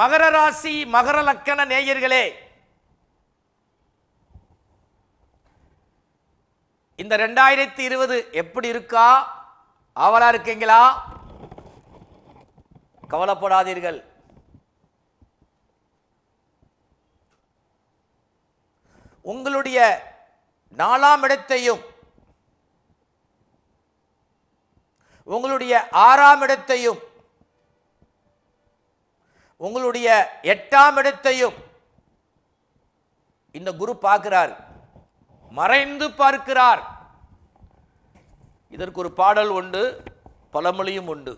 மகர ராசி மகர லக்கண நேயர்களே இந்த ரெண்டாயிரத்தி இருபது எப்படி இருக்கா ஆவலா இருக்கீங்களா கவலைப்படாதீர்கள் உங்களுடைய நாலாம் இடத்தையும் உங்களுடைய ஆறாம் இடத்தையும் உங்களுடைய எட்டாம் இடத்தையும் இந்த குரு பார்க்கிறார் மறைந்து பார்க்கிறார் இதற்கு ஒரு பாடல் உண்டு பழமொழியும் உண்டு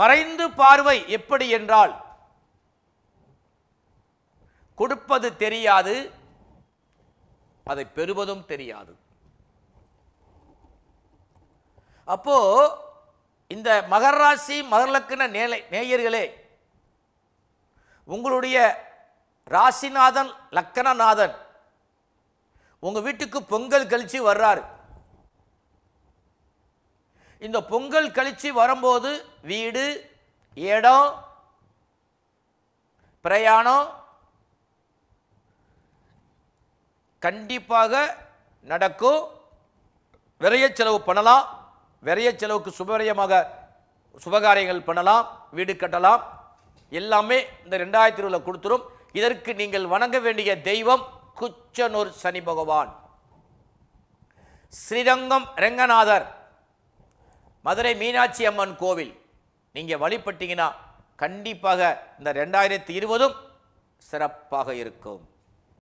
மறைந்து பார்வை எப்படி என்றால் கொடுப்பது தெரியாது அதை பெறுவதும் தெரியாது அப்போ இந்த மகர் ராசி மகர்லக்கண நேலை நேயர்களே உங்களுடைய ராசிநாதன் லக்கணநாதன் உங்கள் வீட்டுக்கு பொங்கல் கழித்து வர்றாரு இந்த பொங்கல் கழித்து வரும்போது வீடு இடம் பிரயாணம் கண்டிப்பாக நடக்கும் விரைய செலவு பண்ணலாம் விரைய செலவுக்கு சுபவிரயமாக சுபகாரியங்கள் பண்ணலாம் வீடு கட்டலாம் எல்லாமே இந்த ரெண்டாயிரத்தி இருபதில் கொடுத்துரும் இதற்கு நீங்கள் வணங்க வேண்டிய தெய்வம் குச்சனூர் சனி பகவான் ஸ்ரீரங்கம் ரெங்கநாதர் மதுரை மீனாட்சி அம்மன் கோவில் நீங்கள் வழிபட்டீங்கன்னா கண்டிப்பாக இந்த ரெண்டாயிரத்தி இருபதும் சிறப்பாக இருக்கும்